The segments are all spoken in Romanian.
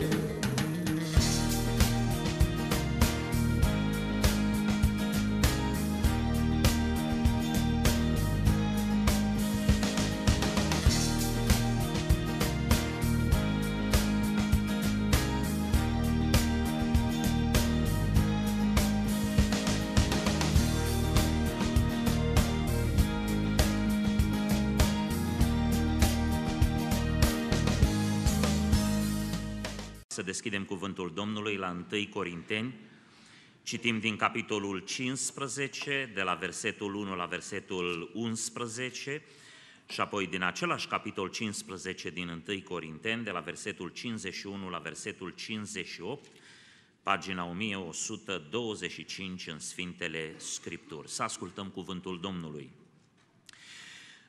Bye. deschidem cuvântul Domnului la 1 Corinteni, citim din capitolul 15, de la versetul 1 la versetul 11, și apoi din același capitol 15 din 1 Corinteni, de la versetul 51 la versetul 58, pagina 1125 în Sfintele Scripturi. Să ascultăm cuvântul Domnului.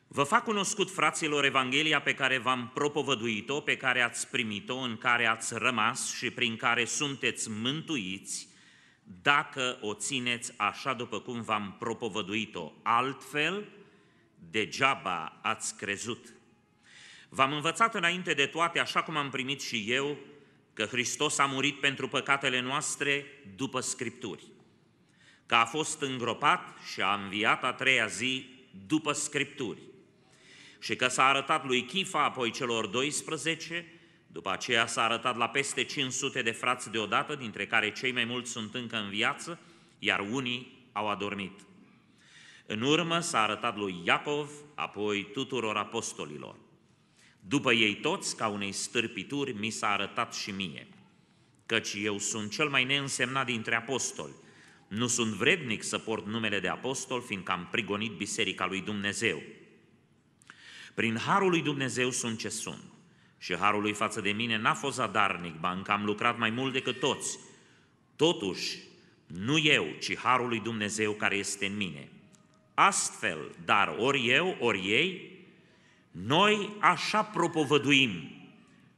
Vă fac cunoscut, fraților, Evanghelia pe care v-am propovăduit-o, pe care ați primit-o, în care ați rămas și prin care sunteți mântuiți, dacă o țineți așa după cum v-am propovăduit-o. Altfel, degeaba ați crezut. V-am învățat înainte de toate, așa cum am primit și eu, că Hristos a murit pentru păcatele noastre după Scripturi, că a fost îngropat și a înviat a treia zi după Scripturi, și că s-a arătat lui Chifa, apoi celor 12, după aceea s-a arătat la peste 500 de frați deodată, dintre care cei mai mulți sunt încă în viață, iar unii au adormit. În urmă s-a arătat lui Iacov, apoi tuturor apostolilor. După ei toți, ca unei stârpituri, mi s-a arătat și mie, căci eu sunt cel mai neînsemnat dintre apostoli. Nu sunt vrednic să port numele de apostol, fiindcă am prigonit biserica lui Dumnezeu. Prin harul lui Dumnezeu sunt ce sunt. Și harul lui față de mine n-a fost zadarnic, ba încă am lucrat mai mult decât toți. Totuși, nu eu, ci harul lui Dumnezeu care este în mine. Astfel, dar ori eu, ori ei, noi așa propovăduim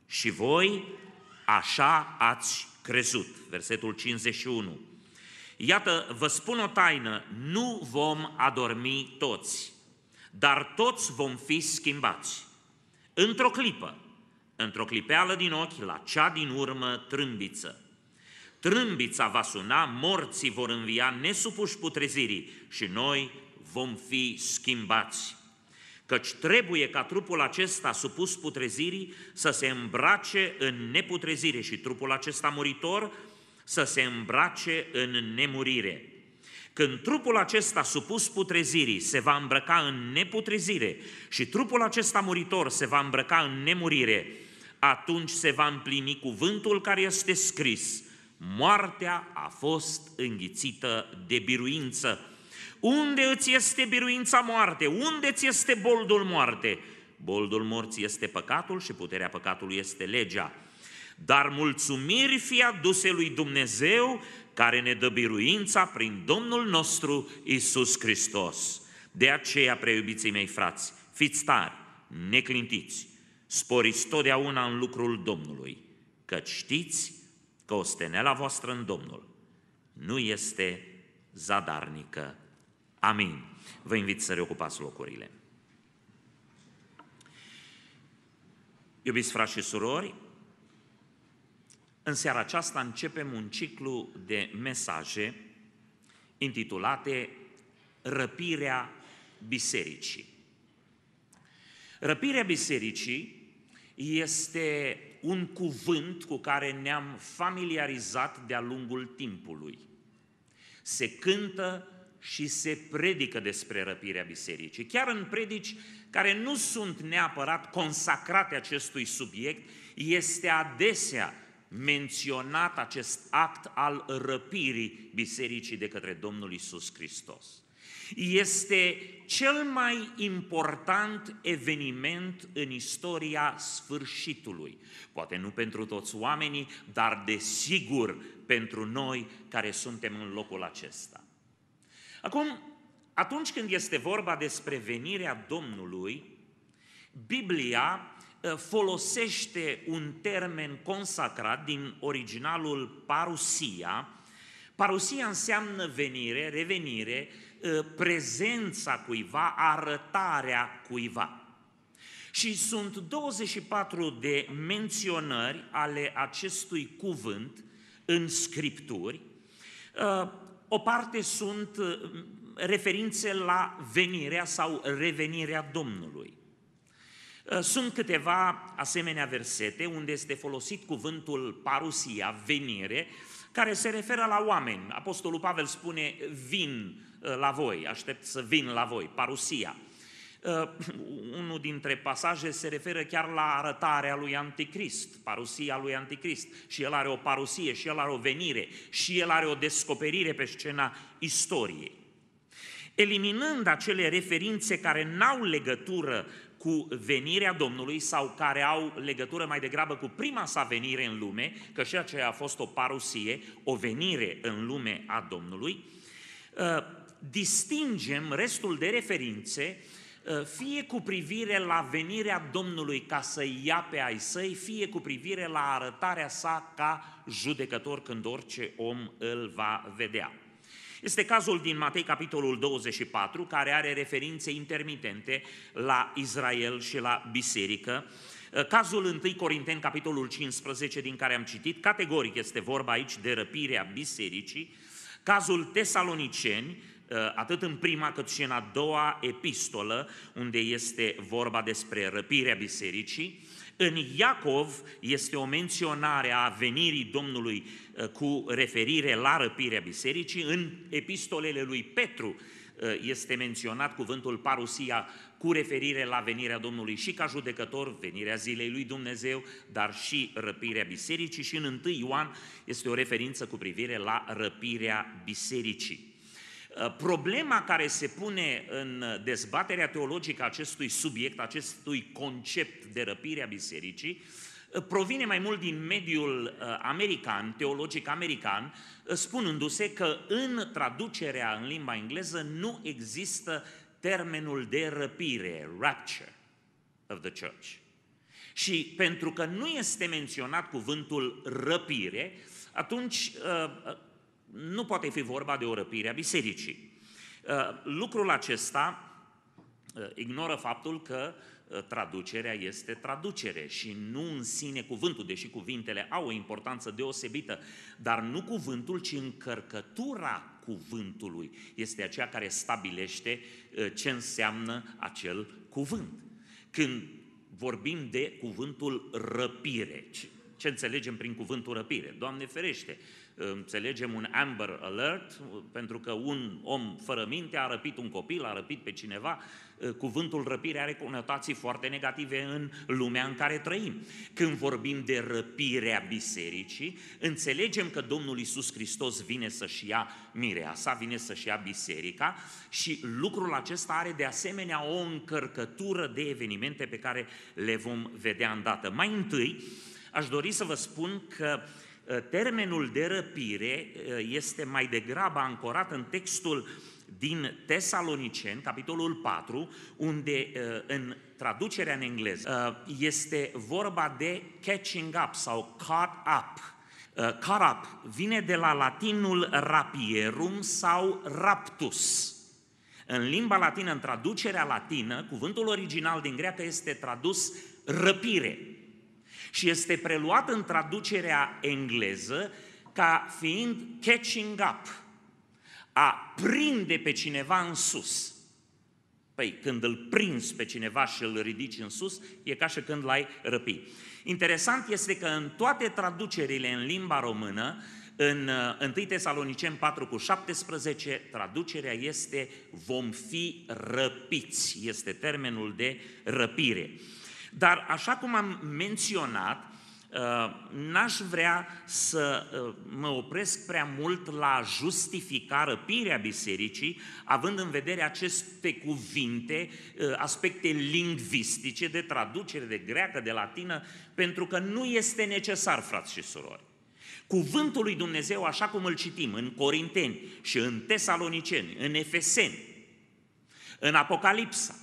și voi așa ați crezut. Versetul 51. Iată, vă spun o taină, nu vom adormi toți, dar toți vom fi schimbați. Într-o clipă, într-o clipeală din ochi, la cea din urmă, trâmbiță. Trâmbița va suna, morții vor învia nesupuși putrezirii și noi vom fi schimbați. Căci trebuie ca trupul acesta supus putrezirii să se îmbrace în neputrezire și trupul acesta muritor să se îmbrace în nemurire. Când trupul acesta supus putrezirii se va îmbrăca în neputrezire și trupul acesta muritor se va îmbrăca în nemurire, atunci se va împlini cuvântul care este scris. Moartea a fost înghițită de biruință. Unde îți este biruința moarte? Unde ți este boldul moarte? Boldul morții este păcatul și puterea păcatului este legea. Dar mulțumiri fie aduse lui Dumnezeu care ne dă biruința prin Domnul nostru Isus Hristos. De aceea, preiubiții mei frați, fiți tari, neclintiți, sporiți totdeauna în lucrul Domnului, că știți că osteneala voastră în Domnul nu este zadarnică. Amin. Vă invit să reocupați locurile. Iubiți frați și surori, în seara aceasta începem un ciclu de mesaje intitulate Răpirea Bisericii. Răpirea Bisericii este un cuvânt cu care ne-am familiarizat de-a lungul timpului. Se cântă și se predică despre răpirea bisericii. Chiar în predici care nu sunt neapărat consacrate acestui subiect, este adesea menționat acest act al răpirii bisericii de către Domnul Isus Hristos. Este cel mai important eveniment în istoria sfârșitului. Poate nu pentru toți oamenii, dar desigur pentru noi care suntem în locul acesta. Acum, atunci când este vorba despre venirea Domnului, Biblia Uh, folosește un termen consacrat din originalul parusia. Parusia înseamnă venire, revenire, uh, prezența cuiva, arătarea cuiva. Și sunt 24 de menționări ale acestui cuvânt în scripturi. Uh, o parte sunt referințe la venirea sau revenirea Domnului. Ă, sunt câteva asemenea versete unde este folosit cuvântul parusia, venire, care se referă la oameni. Apostolul Pavel spune, vin ă, la voi, aștept să vin la voi, parusia. Uh, unul dintre pasaje se referă chiar la arătarea lui Anticrist, parusia lui Anticrist. Și el are o parusie, și el are o venire, și el are o descoperire pe scena istoriei. Eliminând acele referințe care n-au legătură cu venirea Domnului sau care au legătură mai degrabă cu prima sa venire în lume, că și aceea a fost o parusie, o venire în lume a Domnului, ă, distingem restul de referințe ă, fie cu privire la venirea Domnului ca să ia pe ai săi, fie cu privire la arătarea sa ca judecător când orice om îl va vedea. Este cazul din Matei, capitolul 24, care are referințe intermitente la Israel și la biserică. Cazul 1 Corinteni, capitolul 15, din care am citit, categoric este vorba aici de răpirea bisericii. Cazul Tesaloniceni, atât în prima cât și în a doua epistolă, unde este vorba despre răpirea bisericii. În Iacov este o menționare a venirii Domnului uh, cu referire la răpirea bisericii, în epistolele lui Petru uh, este menționat cuvântul parusia cu referire la venirea Domnului și ca judecător, venirea zilei lui Dumnezeu, dar și răpirea bisericii și în 1 Ioan este o referință cu privire la răpirea bisericii. Ă, problema care se pune în dezbaterea teologică acestui subiect, acestui concept de răpire a bisericii, ă, provine mai mult din mediul ă, american, teologic american, spunându-se că în traducerea în limba engleză nu există termenul de răpire, rapture of the church. Și pentru că nu este menționat cuvântul răpire, atunci nu poate fi vorba de o răpire a bisericii. Uh, lucrul acesta uh, ignoră faptul că uh, traducerea este traducere și nu în sine cuvântul, deși cuvintele au o importanță deosebită, dar nu cuvântul, ci încărcătura cuvântului este aceea care stabilește ce înseamnă acel cuvânt. Când vorbim de cuvântul răpire, ce înțelegem prin cuvântul răpire? Doamne ferește, înțelegem, un Amber Alert, pentru că un om fără minte a răpit un copil, a răpit pe cineva, cuvântul răpire are conotații foarte negative în lumea în care trăim. Când vorbim de răpirea bisericii, înțelegem că Domnul Isus Hristos vine să-și ia sa, vine să-și ia biserica și lucrul acesta are de asemenea o încărcătură de evenimente pe care le vom vedea îndată. Mai întâi, aș dori să vă spun că uh, Ă, termenul de răpire ă, este mai degrabă ancorat în textul din Tesalonicen, capitolul 4, unde ă, în traducerea în engleză este vorba de catching up sau caught up. Caught up vine de la latinul rapierum sau raptus. În limba latină, în traducerea latină, cuvântul original din greacă este tradus răpire și este preluat în traducerea engleză ca fiind catching up, a prinde pe cineva în sus. Păi, când îl prinzi pe cineva și îl ridici în sus, e ca și când l-ai răpi. Interesant este că în toate traducerile în limba română, în 1 uh, Tesalonicen 4 cu 17, traducerea este vom fi răpiți, este termenul de răpire. Dar, așa cum am menționat, uh, n-aș vrea să uh, mă opresc prea mult la justifica răpirea bisericii, având în vedere aceste cuvinte, uh, aspecte lingvistice, de traducere de greacă, de latină, pentru că nu este necesar, frați și surori. Cuvântul lui Dumnezeu, așa cum îl citim în Corinteni și în Tesaloniceni, în Efeseni, în Apocalipsa,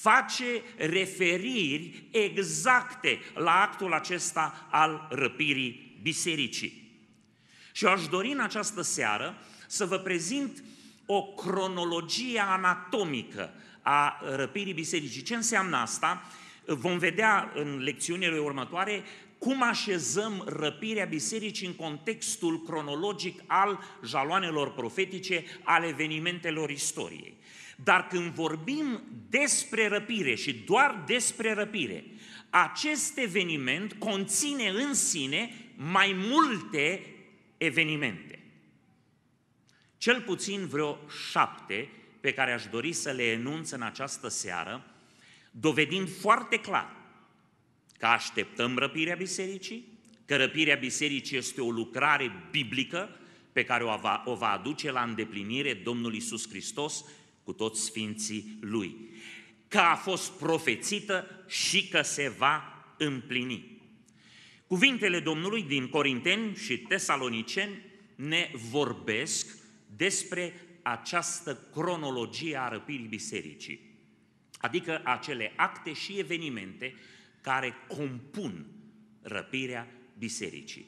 face referiri exacte la actul acesta al răpirii bisericii. Și eu aș dori în această seară să vă prezint o cronologie anatomică a răpirii bisericii. Ce înseamnă asta? Vom vedea în lecțiunile următoare cum așezăm răpirea bisericii în contextul cronologic al jaloanelor profetice, al evenimentelor istoriei. Dar când vorbim despre răpire și doar despre răpire, acest eveniment conține în sine mai multe evenimente. Cel puțin vreo șapte pe care aș dori să le enunț în această seară, dovedind foarte clar că așteptăm răpirea bisericii, că răpirea bisericii este o lucrare biblică pe care o va, o va aduce la îndeplinire Domnul Isus Hristos cu toți sfinții lui, că a fost profețită și că se va împlini. Cuvintele Domnului din Corinteni și Tesaloniceni ne vorbesc despre această cronologie a răpirii bisericii, adică acele acte și evenimente care compun răpirea bisericii.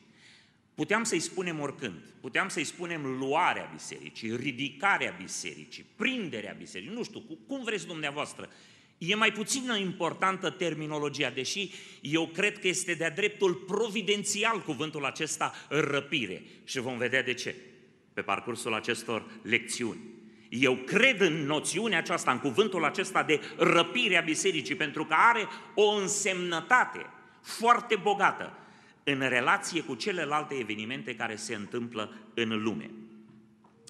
Puteam să-i spunem oricând, puteam să-i spunem luarea bisericii, ridicarea bisericii, prinderea bisericii, nu știu, cum vreți dumneavoastră. E mai puțin importantă terminologia, deși eu cred că este de-a dreptul providențial cuvântul acesta răpire. Și vom vedea de ce pe parcursul acestor lecțiuni. Eu cred în noțiunea aceasta, în cuvântul acesta de răpire a bisericii, pentru că are o însemnătate foarte bogată în relație cu celelalte evenimente care se întâmplă în lume.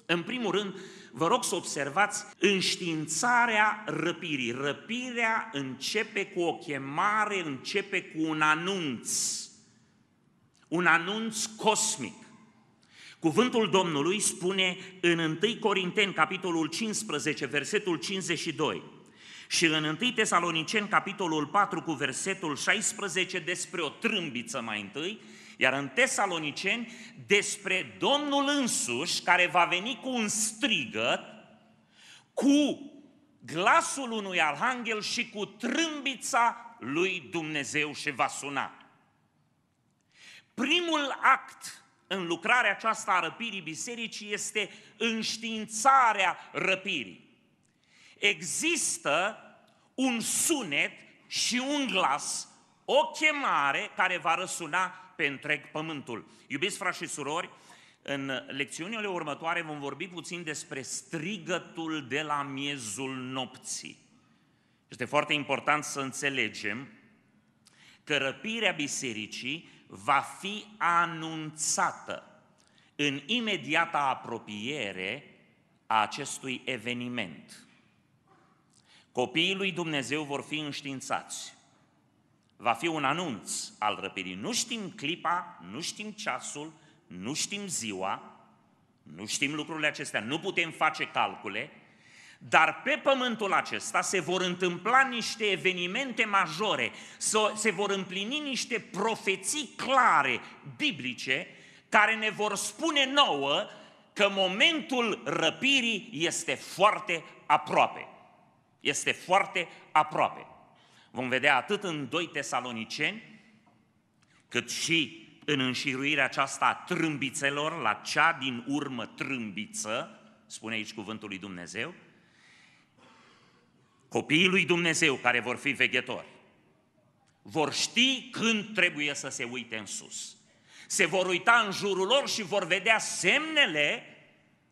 În primul rând, vă rog să observați înștiințarea răpirii. Răpirea începe cu o chemare, începe cu un anunț. Un anunț cosmic. Cuvântul Domnului spune în 1 Corinteni, capitolul 15, versetul 52, și în 1 Tesaloniceni, capitolul 4, cu versetul 16, despre o trâmbiță mai întâi, iar în Tesaloniceni, despre Domnul însuși, care va veni cu un strigăt, cu glasul unui arhanghel și cu trâmbița lui Dumnezeu și va suna. Primul act în lucrarea aceasta a răpirii bisericii este înștiințarea răpirii există un sunet și un glas, o chemare care va răsuna pe întreg pământul. Iubiți frați și surori, în lecțiunile următoare vom vorbi puțin despre strigătul de la miezul nopții. Este foarte important să înțelegem că răpirea bisericii va fi anunțată în imediata apropiere a acestui eveniment. Copiii lui Dumnezeu vor fi înștiințați. Va fi un anunț al răpirii. Nu știm clipa, nu știm ceasul, nu știm ziua, nu știm lucrurile acestea, nu putem face calcule, dar pe pământul acesta se vor întâmpla niște evenimente majore, se vor împlini niște profeții clare, biblice, care ne vor spune nouă că momentul răpirii este foarte aproape. Este foarte aproape. Vom vedea atât în 2 Tesaloniceni, cât și în înșiruirea aceasta a trâmbițelor, la cea din urmă trâmbiță, spune aici cuvântul lui Dumnezeu, copiii lui Dumnezeu care vor fi veghetori, vor ști când trebuie să se uite în sus. Se vor uita în jurul lor și vor vedea semnele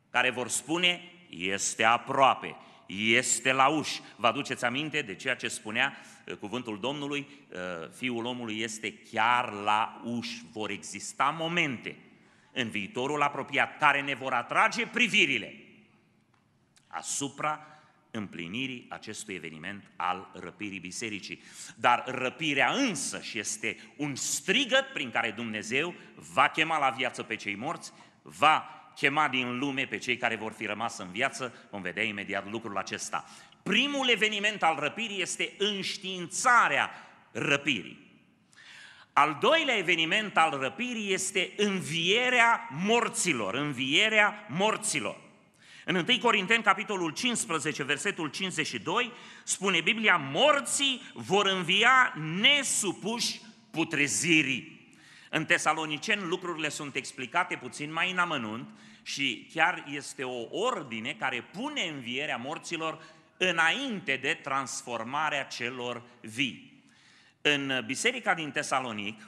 care vor spune, este aproape este la uși. Vă aduceți aminte de ceea ce spunea uh, cuvântul Domnului? Uh, fiul omului este chiar la uși. Vor exista momente în viitorul apropiat care ne vor atrage privirile asupra împlinirii acestui eveniment al răpirii bisericii. Dar răpirea însă și este un strigăt prin care Dumnezeu va chema la viață pe cei morți, va chema din lume pe cei care vor fi rămas în viață, vom vedea imediat lucrul acesta. Primul eveniment al răpirii este înștiințarea răpirii. Al doilea eveniment al răpirii este învierea morților, învierea morților. În 1 Corinteni, capitolul 15, versetul 52, spune Biblia, morții vor învia nesupuși putrezirii. În Tesalonicen lucrurile sunt explicate puțin mai în amănunt și chiar este o ordine care pune învierea morților înainte de transformarea celor vii. În biserica din Tesalonic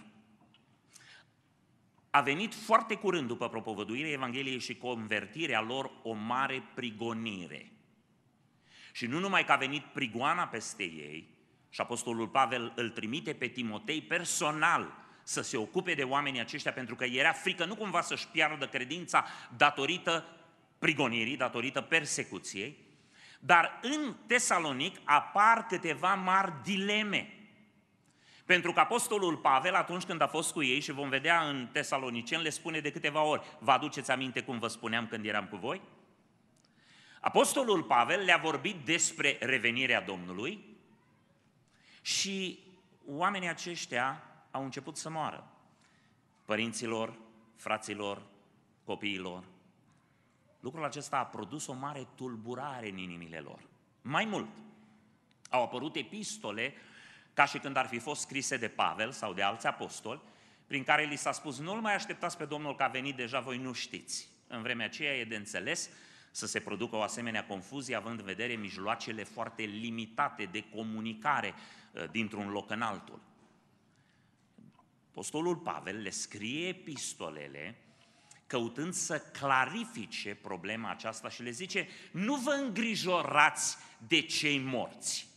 a venit foarte curând după propovăduirea Evangheliei și convertirea lor o mare prigonire. Și nu numai că a venit prigoana peste ei, și Apostolul Pavel îl trimite pe Timotei personal să se ocupe de oamenii aceștia pentru că era frică nu cumva să-și piardă credința datorită prigonirii, datorită persecuției, dar în Tesalonic apar câteva mari dileme. Pentru că Apostolul Pavel, atunci când a fost cu ei, și vom vedea în Tesalonicen, le spune de câteva ori, vă aduceți aminte cum vă spuneam când eram cu voi? Apostolul Pavel le-a vorbit despre revenirea Domnului și oamenii aceștia au început să moară. Părinților, fraților, copiilor. Lucrul acesta a produs o mare tulburare în inimile lor. Mai mult, au apărut epistole ca și când ar fi fost scrise de Pavel sau de alți apostoli, prin care li s-a spus, nu-L mai așteptați pe Domnul că a venit deja, voi nu știți. În vremea aceea e de înțeles să se producă o asemenea confuzie, având în vedere mijloacele foarte limitate de comunicare eh, dintr-un loc în altul. Apostolul Pavel le scrie epistolele căutând să clarifice problema aceasta și le zice, nu vă îngrijorați de cei morți.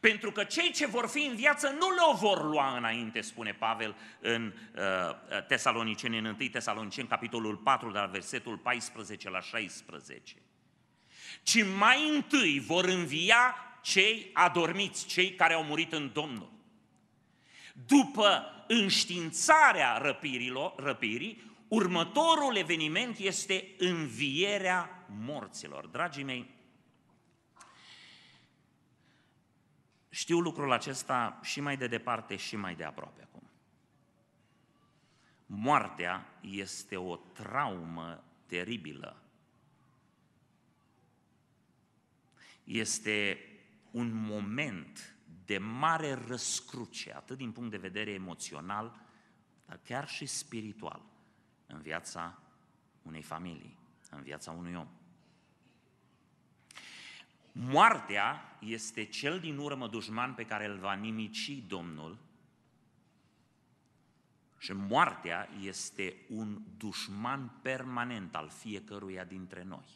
Pentru că cei ce vor fi în viață nu le vor lua înainte, spune Pavel în uh, Tesaloniceni, în 1 Tesaloniceni, capitolul 4, de la versetul 14 la 16. Ci mai întâi vor învia cei adormiți, cei care au murit în Domnul. După înștiințarea răpirilor, răpirii, următorul eveniment este învierea morților. Dragii mei, știu lucrul acesta și mai de departe și mai de aproape acum. Moartea este o traumă teribilă. Este un moment de mare răscruce, atât din punct de vedere emoțional, dar chiar și spiritual, în viața unei familii, în viața unui om. Moartea este cel din urmă dușman pe care îl va nimici Domnul și moartea este un dușman permanent al fiecăruia dintre noi.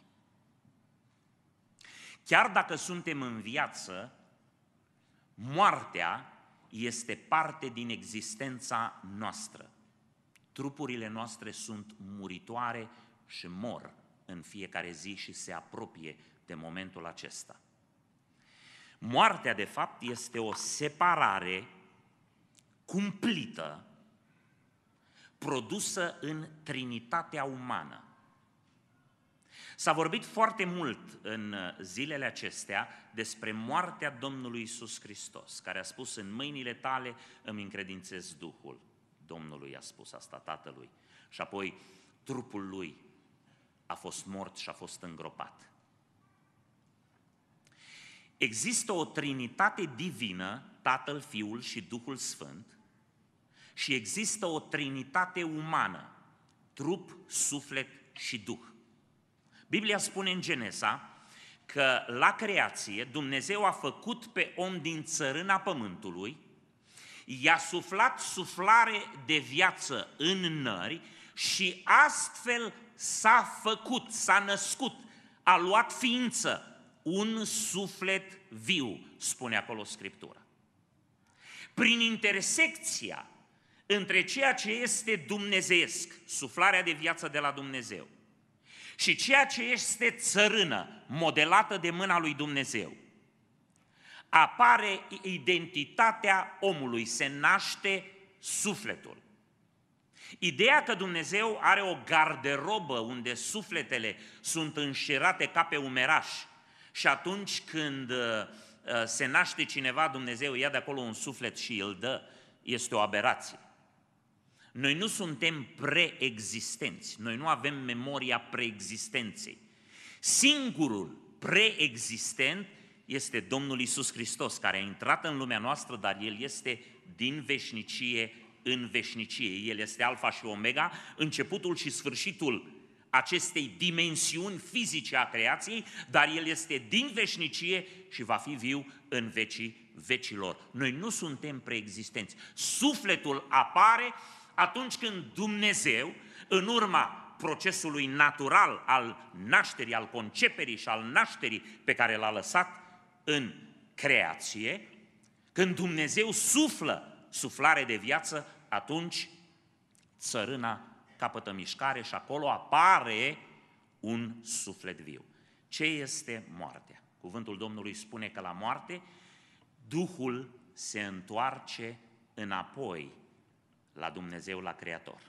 Chiar dacă suntem în viață, Moartea este parte din existența noastră. Trupurile noastre sunt muritoare și mor în fiecare zi și se apropie de momentul acesta. Moartea, de fapt, este o separare cumplită produsă în trinitatea umană. S-a vorbit foarte mult în uh, zilele acestea despre moartea Domnului Isus Hristos, care a spus în mâinile tale îmi încredințez Duhul. Domnului a spus asta tatălui. Și apoi trupul lui a fost mort și a fost îngropat. Există o trinitate divină, Tatăl, Fiul și Duhul Sfânt, și există o trinitate umană, trup, suflet și Duh. Biblia spune în Genesa că la creație Dumnezeu a făcut pe om din țărâna pământului, i-a suflat suflare de viață în nări și astfel s-a făcut, s-a născut, a luat ființă un suflet viu, spune acolo Scriptura. Prin intersecția între ceea ce este dumnezeesc, suflarea de viață de la Dumnezeu, și ceea ce este țărână, modelată de mâna lui Dumnezeu, apare identitatea omului, se naște sufletul. Ideea că Dumnezeu are o garderobă unde sufletele sunt înșirate ca pe umeraș și atunci când uh, se naște cineva, Dumnezeu ia de acolo un suflet și îl dă, este o aberație. Noi nu suntem preexistenți, noi nu avem memoria preexistenței. Singurul preexistent este Domnul Isus Hristos, care a intrat în lumea noastră, dar El este din veșnicie în veșnicie. El este Alfa și Omega, începutul și sfârșitul acestei dimensiuni fizice a creației, dar El este din veșnicie și va fi viu în vecii vecilor. Noi nu suntem preexistenți. Sufletul apare atunci când Dumnezeu, în urma procesului natural al nașterii, al conceperii și al nașterii pe care l-a lăsat în creație, când Dumnezeu suflă suflare de viață, atunci țărâna capătă mișcare și acolo apare un suflet viu. Ce este moartea? Cuvântul Domnului spune că la moarte Duhul se întoarce înapoi la Dumnezeu, la Creator.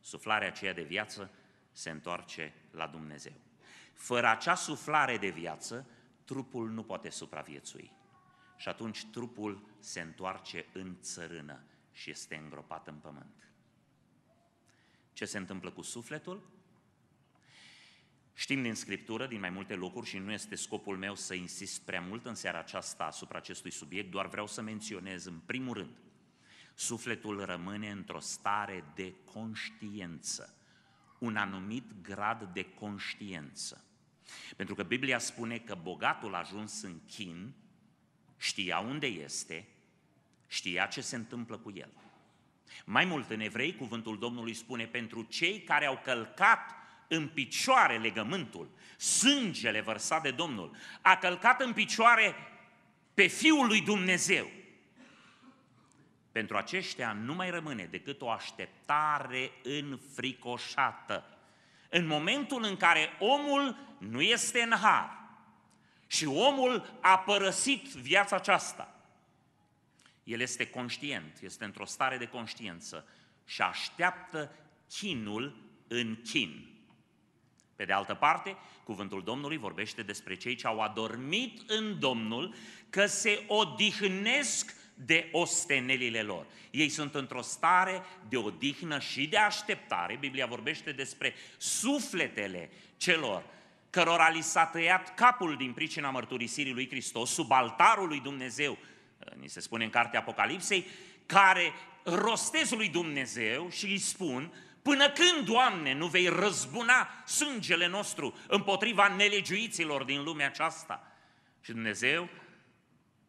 Suflarea aceea de viață se întoarce la Dumnezeu. Fără acea suflare de viață, trupul nu poate supraviețui. Și atunci trupul se întoarce în țărână și este îngropat în pământ. Ce se întâmplă cu sufletul? Știm din Scriptură, din mai multe locuri, și nu este scopul meu să insist prea mult în seara aceasta asupra acestui subiect, doar vreau să menționez în primul rând sufletul rămâne într-o stare de conștiență, un anumit grad de conștiență. Pentru că Biblia spune că bogatul ajuns în chin, știa unde este, știa ce se întâmplă cu el. Mai mult în evrei, cuvântul Domnului spune, pentru cei care au călcat în picioare legământul, sângele vărsat de Domnul, a călcat în picioare pe Fiul lui Dumnezeu, pentru aceștia nu mai rămâne decât o așteptare înfricoșată. În momentul în care omul nu este în har și omul a părăsit viața aceasta, el este conștient, este într-o stare de conștiință și așteaptă chinul în chin. Pe de altă parte, cuvântul Domnului vorbește despre cei ce au adormit în Domnul, că se odihnesc de ostenelile lor. Ei sunt într-o stare de odihnă și de așteptare. Biblia vorbește despre sufletele celor cărora li s-a tăiat capul din pricina mărturisirii lui Hristos, sub altarul lui Dumnezeu, ni se spune în cartea Apocalipsei, care rostez lui Dumnezeu și îi spun, Până când, Doamne, nu vei răzbuna sângele nostru împotriva nelegiuiților din lumea aceasta? Și Dumnezeu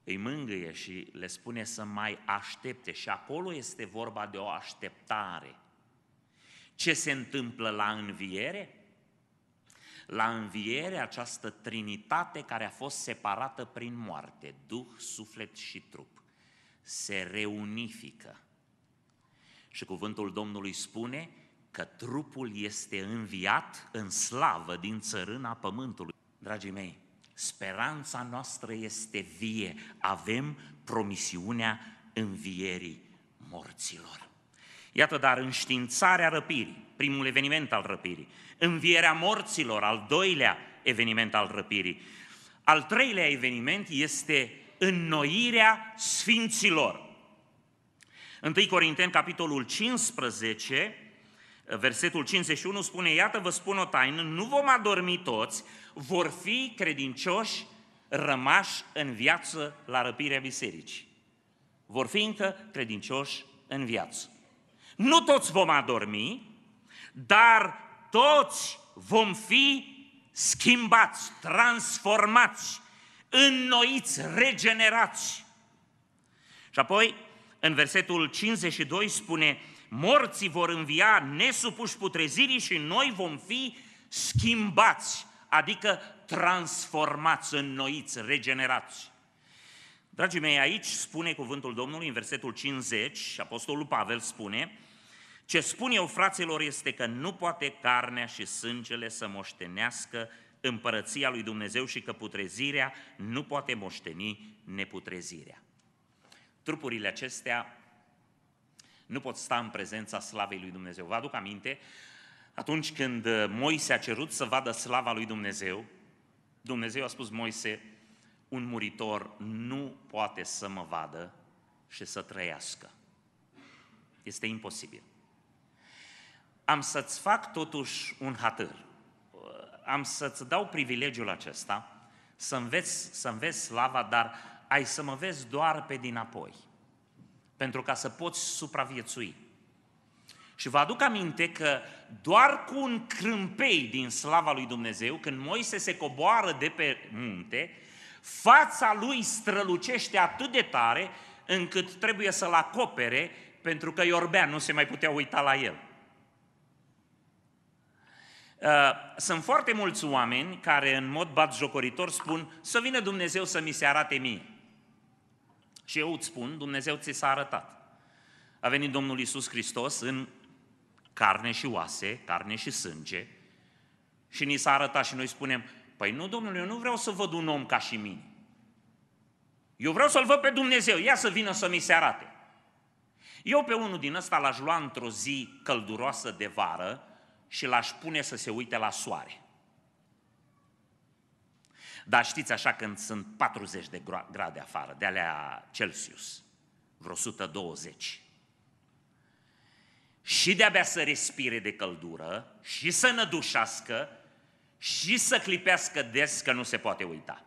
îi mângâie și le spune să mai aștepte. Și acolo este vorba de o așteptare. Ce se întâmplă la înviere? La înviere această trinitate care a fost separată prin moarte, duh, suflet și trup, se reunifică. Și cuvântul Domnului spune că trupul este înviat în slavă din țărâna pământului. Dragii mei, Speranța noastră este vie. Avem promisiunea învierii morților. Iată dar înștiințarea răpirii, primul eveniment al răpirii, învierea morților, al doilea eveniment al răpirii. Al treilea eveniment este înnoirea sfinților. 1 Corinteni, capitolul 15, Versetul 51 spune, iată vă spun o taină, nu vom adormi toți, vor fi credincioși rămași în viață la răpirea bisericii. Vor fi încă credincioși în viață. Nu toți vom adormi, dar toți vom fi schimbați, transformați, înnoiți, regenerați. Și apoi, în versetul 52 spune, morții vor învia nesupuși putrezirii și noi vom fi schimbați, adică transformați, înnoiți, regenerați. Dragii mei, aici spune cuvântul Domnului în versetul 50, Apostolul Pavel spune, ce spun eu fraților este că nu poate carnea și sângele să moștenească împărăția lui Dumnezeu și că putrezirea nu poate moșteni neputrezirea. Trupurile acestea nu pot sta în prezența slavei lui Dumnezeu. Vă aduc aminte, atunci când uh, Moise a cerut să vadă slava lui Dumnezeu, Dumnezeu a spus Moise, un muritor nu poate să mă vadă și să trăiască. Este imposibil. Am să-ți fac totuși un hatâr. Uh, am să-ți dau privilegiul acesta să înveți, să înveți slava, dar ai să mă vezi doar pe dinapoi pentru ca să poți supraviețui. Și vă aduc aminte că doar cu un crâmpei din slava lui Dumnezeu, când Moise se coboară de pe munte, fața lui strălucește atât de tare încât trebuie să-l acopere pentru că Iorbea nu se mai putea uita la el. Uh, sunt foarte mulți oameni care în mod batjocoritor spun să vină Dumnezeu să mi se arate mie. Și eu îți spun, Dumnezeu ți s-a arătat. A venit Domnul Isus Hristos în carne și oase, carne și sânge, și ni s-a arătat și noi spunem, păi nu, Domnule, eu nu vreau să văd un om ca și mine. Eu vreau să-L văd pe Dumnezeu, ia să vină să mi se arate. Eu pe unul din ăsta l-aș lua într-o zi călduroasă de vară și l-aș pune să se uite la soare. Dar știți așa când sunt 40 de grade afară, de alea Celsius, vreo 120. Și de-abia să respire de căldură, și să nădușească, și să clipească des că nu se poate uita.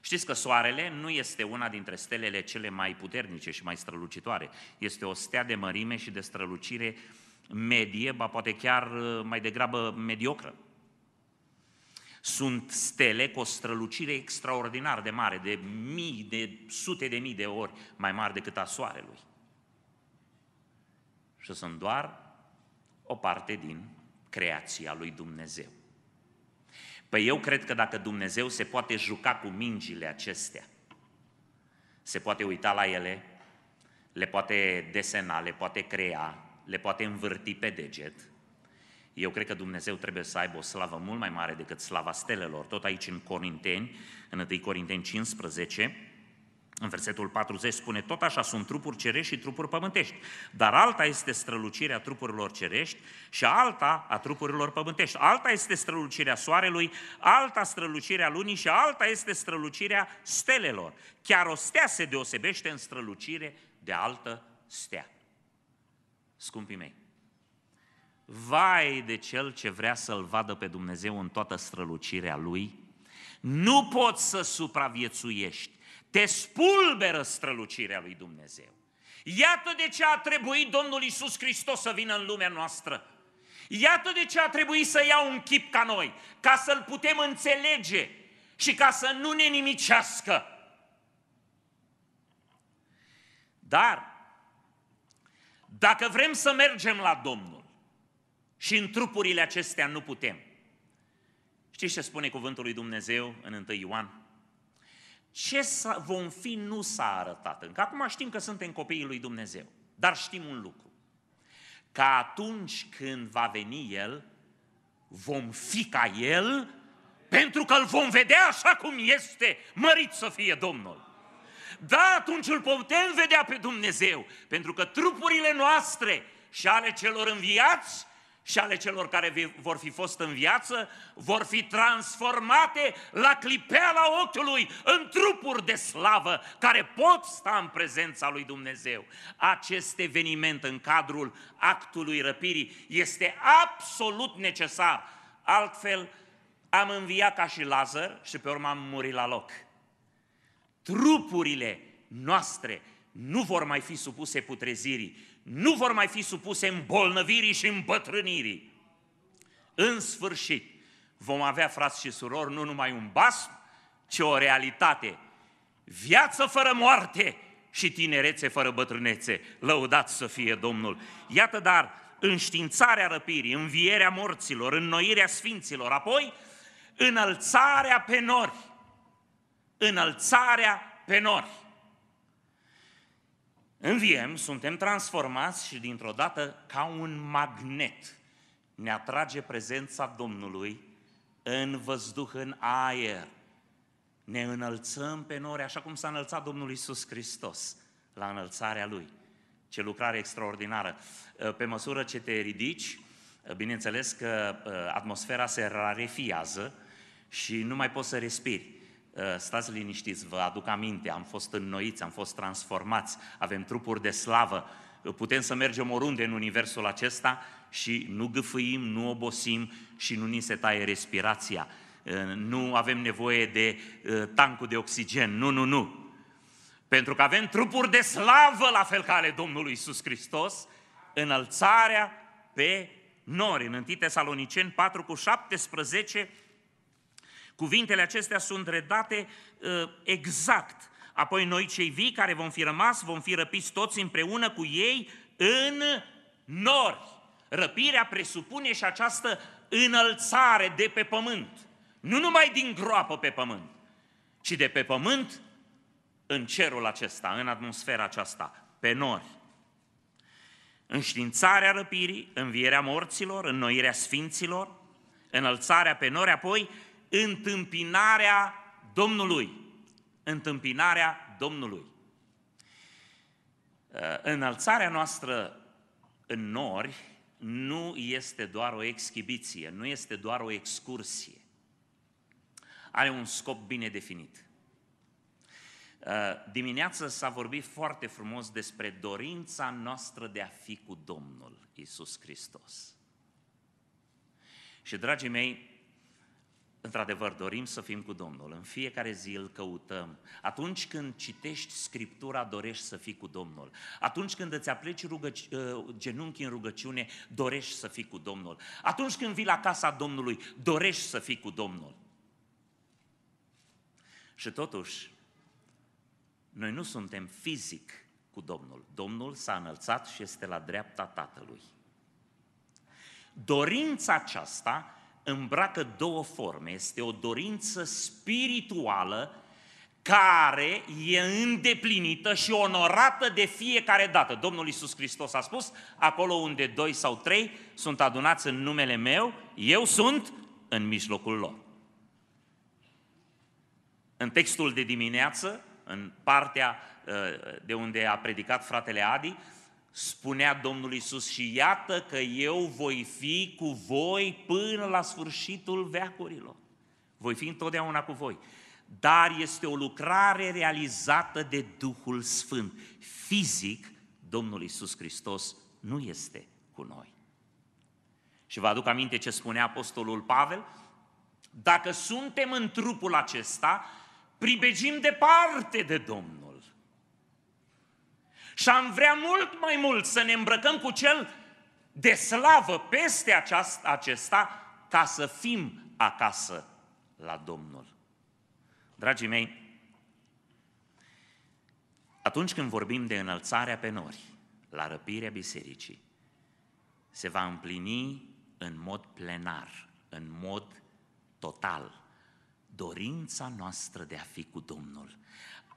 Știți că soarele nu este una dintre stelele cele mai puternice și mai strălucitoare. Este o stea de mărime și de strălucire medie, ba poate chiar uh, mai degrabă mediocră. Sunt stele cu o strălucire extraordinar de mare, de mii, de sute de mii de ori mai mari decât a Soarelui. Și sunt doar o parte din creația lui Dumnezeu. Păi eu cred că dacă Dumnezeu se poate juca cu mingile acestea, se poate uita la ele, le poate desena, le poate crea, le poate învârti pe deget, eu cred că Dumnezeu trebuie să aibă o slavă mult mai mare decât slava stelelor. Tot aici în Corinteni, în 1 Corinteni 15, în versetul 40 spune, tot așa sunt trupuri cerești și trupuri pământești, dar alta este strălucirea trupurilor cerești și alta a trupurilor pământești. Alta este strălucirea soarelui, alta strălucirea lunii și alta este strălucirea stelelor. Chiar o stea se deosebește în strălucire de altă stea. Scumpii mei, Vai de cel ce vrea să-L vadă pe Dumnezeu în toată strălucirea Lui, nu poți să supraviețuiești, te spulberă strălucirea Lui Dumnezeu. Iată de ce a trebuit Domnul Isus Hristos să vină în lumea noastră. Iată de ce a trebuit să ia un chip ca noi, ca să-L putem înțelege și ca să nu ne nimicească. Dar, dacă vrem să mergem la Domnul, și în trupurile acestea nu putem. Știți ce spune cuvântul lui Dumnezeu în 1 Ioan? Ce vom fi nu s-a arătat încă. Acum știm că suntem copiii lui Dumnezeu, dar știm un lucru. Că atunci când va veni El, vom fi ca El, pentru că îl vom vedea așa cum este, mărit să fie Domnul. Da, atunci îl putem vedea pe Dumnezeu, pentru că trupurile noastre și ale celor înviați și ale celor care vor fi fost în viață vor fi transformate la clipeala ochiului în trupuri de slavă care pot sta în prezența lui Dumnezeu. Acest eveniment în cadrul actului răpirii este absolut necesar. Altfel, am înviat ca și Lazar și pe urmă am murit la loc. Trupurile noastre nu vor mai fi supuse putrezirii, nu vor mai fi supuse îmbolnăvirii și îmbătrânirii. În sfârșit, vom avea, frați și surori, nu numai un basm, ci o realitate. Viață fără moarte și tinerețe fără bătrânețe. Lăudat să fie Domnul! Iată dar înștiințarea răpirii, învierea morților, înnoirea sfinților, apoi înălțarea pe nori. Înălțarea pe nori înviem, suntem transformați și dintr-o dată, ca un magnet, ne atrage prezența Domnului în văzduh, în aer. Ne înălțăm pe nori, așa cum s-a înălțat Domnul Isus Hristos la înălțarea Lui. Ce lucrare extraordinară! Ă, pe măsură ce te ridici, ă, bineînțeles că ă, atmosfera se rarefiază și nu mai poți să respiri. Eh, stați liniștiți, vă aduc aminte, am fost înnoiți, am fost transformați, avem trupuri de slavă, putem să mergem oriunde în universul acesta și nu gâfâim, nu obosim și nu ni se taie respirația. Eh, nu avem nevoie de eh, tancul de oxigen, nu, nu, nu. Pentru că avem trupuri de slavă, la fel ca ale Domnului Isus Hristos, înălțarea pe nori. În 1 Tesaloniceni 4 cu 17 Cuvintele acestea sunt redate uh, exact. Apoi noi cei vii care vom fi rămas, vom fi răpiți toți împreună cu ei în nori. Răpirea presupune și această înălțare de pe pământ. Nu numai din groapă pe pământ, ci de pe pământ în cerul acesta, în atmosfera aceasta, pe nori. Înștiințarea răpirii, învierea morților, înnoirea sfinților, înălțarea pe nori, apoi întâmpinarea Domnului. Întâmpinarea Domnului. Uh, înălțarea noastră în nori nu este doar o exhibiție, nu este doar o excursie. Are un scop bine definit. Uh, dimineața s-a vorbit foarte frumos despre dorința noastră de a fi cu Domnul Isus Hristos. Și, dragii mei, Într-adevăr, dorim să fim cu Domnul, în fiecare zi îl căutăm. Atunci când citești Scriptura, dorești să fii cu Domnul. Atunci când îți apleci rugăci, uh, genunchi în rugăciune, dorești să fii cu Domnul. Atunci când vii la casa Domnului, dorești să fii cu Domnul. Și totuși, noi nu suntem fizic cu Domnul. Domnul s-a înălțat și este la dreapta Tatălui. Dorința aceasta îmbracă două forme. Este o dorință spirituală care e îndeplinită și onorată de fiecare dată. Domnul Iisus Hristos a spus, acolo unde doi sau trei sunt adunați în numele meu, eu sunt în mijlocul lor. În textul de dimineață, în partea uh, de unde a predicat fratele Adi, spunea Domnul Isus și iată că eu voi fi cu voi până la sfârșitul veacurilor. Voi fi întotdeauna cu voi. Dar este o lucrare realizată de Duhul Sfânt. Fizic, Domnul Isus Hristos nu este cu noi. Și vă aduc aminte ce spunea Apostolul Pavel? Dacă suntem în trupul acesta, pribegim departe de Domnul și am vrea mult mai mult să ne îmbrăcăm cu cel de slavă peste aceasta, acesta ca să fim acasă la Domnul. Dragii mei, atunci când vorbim de înălțarea pe nori, la răpirea bisericii, se va împlini în mod plenar, în mod total, dorința noastră de a fi cu Domnul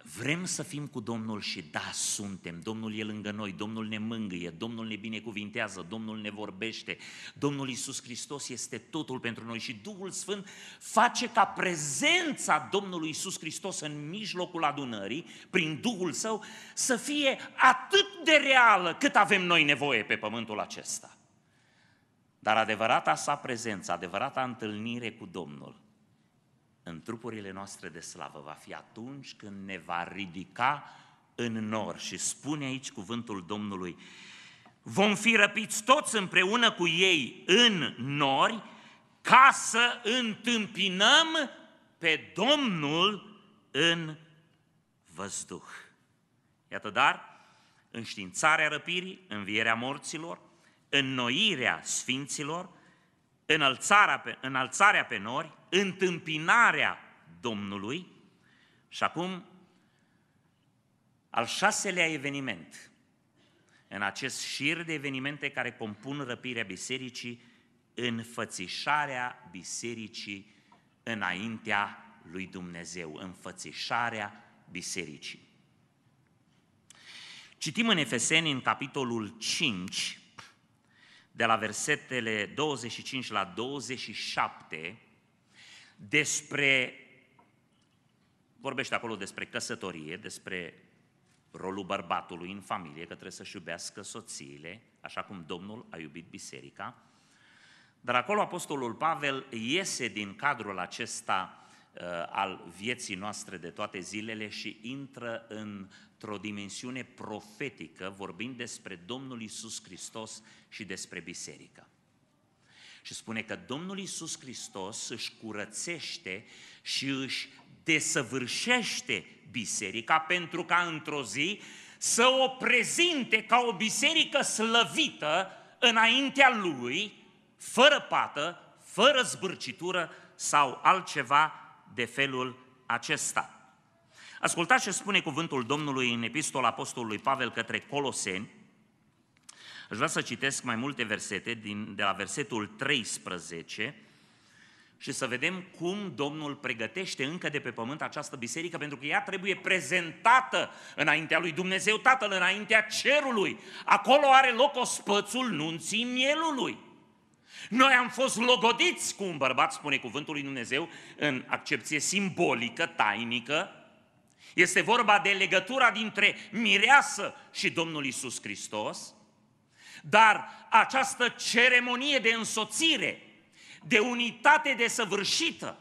vrem să fim cu Domnul și da, suntem, Domnul e lângă noi, Domnul ne mângâie, Domnul ne binecuvintează, Domnul ne vorbește, Domnul Iisus Hristos este totul pentru noi și Duhul Sfânt face ca prezența Domnului Iisus Hristos în mijlocul adunării, prin Duhul Său, să fie atât de reală cât avem noi nevoie pe pământul acesta. Dar adevărata sa prezență, adevărata întâlnire cu Domnul, în trupurile noastre de slavă va fi atunci când ne va ridica în nor. Și spune aici cuvântul Domnului, vom fi răpiți toți împreună cu ei în nori ca să întâmpinăm pe Domnul în văzduh. Iată dar, înștiințarea răpirii, învierea morților, înnoirea sfinților, înălțarea pe, înălțarea pe nori, întâmpinarea Domnului și acum al șaselea eveniment în acest șir de evenimente care compun răpirea bisericii, înfățișarea bisericii înaintea lui Dumnezeu, înfățișarea bisericii. Citim în Efeseni, în capitolul 5, de la versetele 25 la 27, despre, vorbește acolo despre căsătorie, despre rolul bărbatului în familie, că trebuie să-și iubească soțiile, așa cum Domnul a iubit biserica. Dar acolo Apostolul Pavel iese din cadrul acesta uh, al vieții noastre de toate zilele și intră în într-o dimensiune profetică, vorbind despre Domnul Isus Hristos și despre biserică. Și spune că Domnul Isus Hristos își curățește și își desăvârșește biserica pentru ca într-o zi să o prezinte ca o biserică slăvită înaintea lui, fără pată, fără zbârcitură sau altceva de felul acesta. Ascultați ce spune cuvântul Domnului în epistola apostolului Pavel către Coloseni. Aș vrea să citesc mai multe versete din, de la versetul 13 și să vedem cum Domnul pregătește încă de pe pământ această biserică, pentru că ea trebuie prezentată înaintea lui Dumnezeu Tatăl, înaintea cerului. Acolo are loc ospățul nunții mielului. Noi am fost logodiți cu un bărbat, spune cuvântul lui Dumnezeu, în accepție simbolică, tainică, este vorba de legătura dintre mireasă și Domnul Isus Hristos, dar această ceremonie de însoțire, de unitate desăvârșită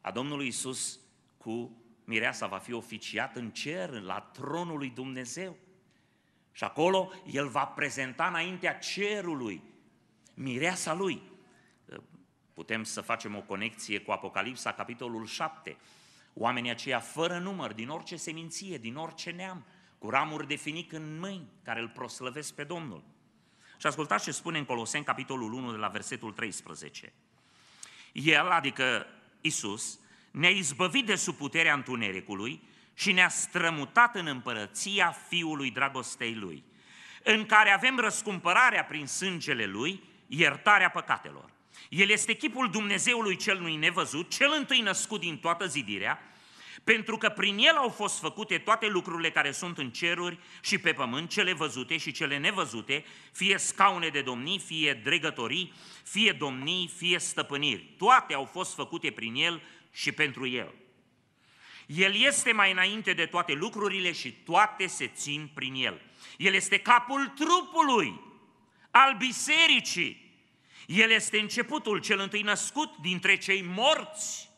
a Domnului Isus cu mireasa va fi oficiat în cer, la tronul lui Dumnezeu. Și acolo el va prezenta înaintea cerului mireasa lui. Putem să facem o conexie cu Apocalipsa, capitolul 7, Oamenii aceia fără număr, din orice seminție, din orice neam, cu ramuri de finic în mâini, care îl proslăvesc pe Domnul. Și ascultați ce spune în Coloseni, capitolul 1, de la versetul 13. El, adică Isus, ne-a izbăvit de sub puterea întunericului și ne-a strămutat în împărăția Fiului Dragostei Lui, în care avem răscumpărarea prin sângele Lui, iertarea păcatelor. El este chipul Dumnezeului cel nu nevăzut, cel întâi născut din toată zidirea, pentru că prin el au fost făcute toate lucrurile care sunt în ceruri și pe pământ, cele văzute și cele nevăzute, fie scaune de domnii, fie dregătorii, fie domnii, fie stăpâniri. Toate au fost făcute prin el și pentru el. El este mai înainte de toate lucrurile și toate se țin prin el. El este capul trupului, al bisericii, el este începutul, cel întâi născut dintre cei morți,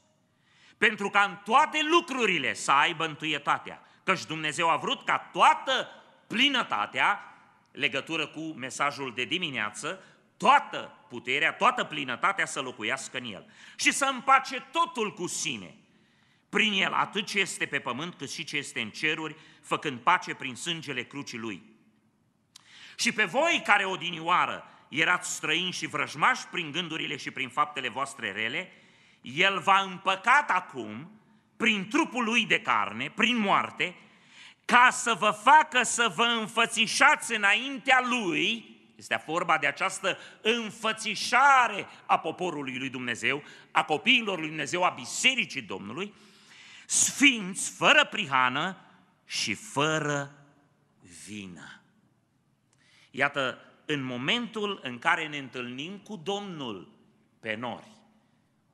pentru ca în toate lucrurile să aibă întâietatea. Căci Dumnezeu a vrut ca toată plinătatea, legătură cu mesajul de dimineață, toată puterea, toată plinătatea să locuiască în el și să împace totul cu sine. Prin el, atât ce este pe pământ, cât și ce este în ceruri, făcând pace prin sângele crucii lui. Și pe voi care odinioară erați străini și vrăjmași prin gândurile și prin faptele voastre rele, El va împăcat acum, prin trupul Lui de carne, prin moarte, ca să vă facă să vă înfățișați înaintea Lui, este vorba de această înfățișare a poporului lui Dumnezeu, a copiilor lui Dumnezeu, a bisericii Domnului, sfinți, fără prihană și fără vină. Iată în momentul în care ne întâlnim cu Domnul pe nori.